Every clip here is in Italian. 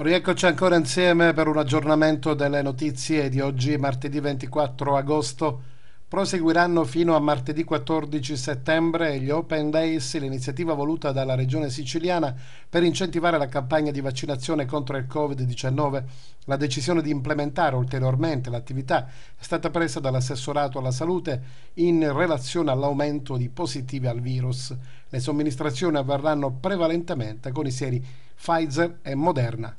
Rieccoci ancora insieme per un aggiornamento delle notizie di oggi, martedì 24 agosto. Proseguiranno fino a martedì 14 settembre gli Open Days, l'iniziativa voluta dalla Regione siciliana per incentivare la campagna di vaccinazione contro il Covid-19. La decisione di implementare ulteriormente l'attività è stata presa dall'assessorato alla salute in relazione all'aumento di positivi al virus. Le somministrazioni avverranno prevalentemente con i seri Pfizer e Moderna.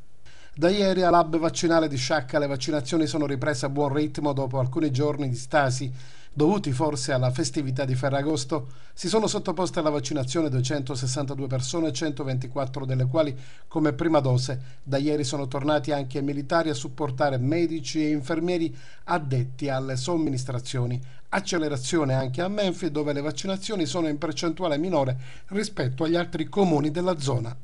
Da ieri all'hub vaccinale di Sciacca le vaccinazioni sono riprese a buon ritmo dopo alcuni giorni di stasi dovuti forse alla festività di Ferragosto, si sono sottoposte alla vaccinazione 262 persone, 124 delle quali come prima dose. Da ieri sono tornati anche militari a supportare medici e infermieri addetti alle somministrazioni. Accelerazione anche a Memphis dove le vaccinazioni sono in percentuale minore rispetto agli altri comuni della zona.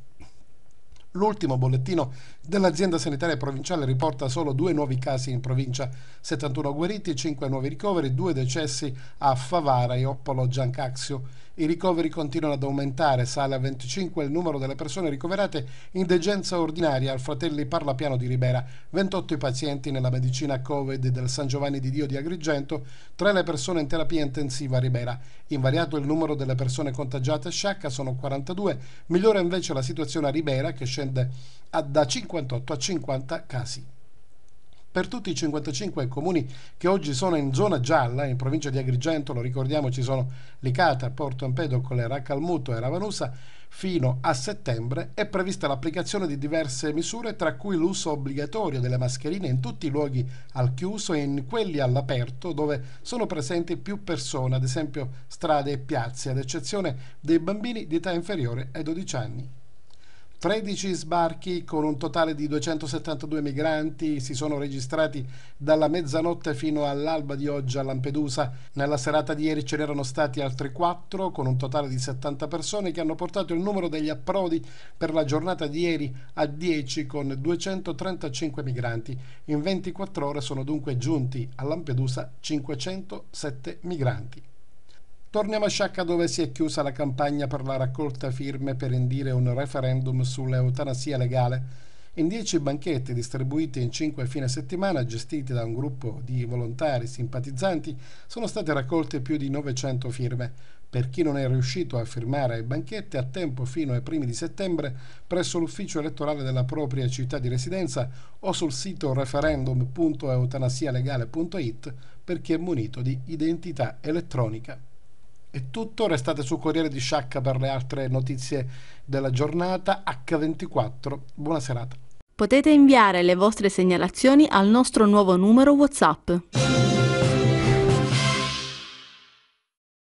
L'ultimo bollettino dell'azienda sanitaria provinciale riporta solo due nuovi casi in provincia, 71 guariti, 5 nuovi ricoveri, 2 decessi a Favara e Oppolo Giancaxio. I ricoveri continuano ad aumentare, sale a 25 il numero delle persone ricoverate in degenza ordinaria al Fratelli Parlapiano di Ribera, 28 i pazienti nella medicina Covid del San Giovanni di Dio di Agrigento, 3 le persone in terapia intensiva a Ribera. Invariato il numero delle persone contagiate a Sciacca sono 42, migliora invece la situazione a Ribera che scende scende a da 58 a 50 casi. Per tutti i 55 comuni che oggi sono in zona gialla, in provincia di Agrigento, lo ricordiamo, ci sono Licata, Porto Empedocle, Colera, e Ravanusa, fino a settembre è prevista l'applicazione di diverse misure, tra cui l'uso obbligatorio delle mascherine in tutti i luoghi al chiuso e in quelli all'aperto dove sono presenti più persone, ad esempio strade e piazze, ad eccezione dei bambini di età inferiore ai 12 anni. 13 sbarchi con un totale di 272 migranti si sono registrati dalla mezzanotte fino all'alba di oggi a Lampedusa. Nella serata di ieri ce n'erano stati altri 4 con un totale di 70 persone che hanno portato il numero degli approdi per la giornata di ieri a 10 con 235 migranti. In 24 ore sono dunque giunti a Lampedusa 507 migranti. Torniamo a Sciacca dove si è chiusa la campagna per la raccolta firme per indire un referendum sull'eutanasia legale. In dieci banchette distribuite in cinque fine settimana, gestite da un gruppo di volontari simpatizzanti, sono state raccolte più di 900 firme. Per chi non è riuscito a firmare i banchetti a tempo fino ai primi di settembre, presso l'ufficio elettorale della propria città di residenza o sul sito referendum.eutanasialegale.it perché è munito di identità elettronica. È tutto, restate su Corriere di Sciacca per le altre notizie della giornata. H24, buona serata. Potete inviare le vostre segnalazioni al nostro nuovo numero WhatsApp.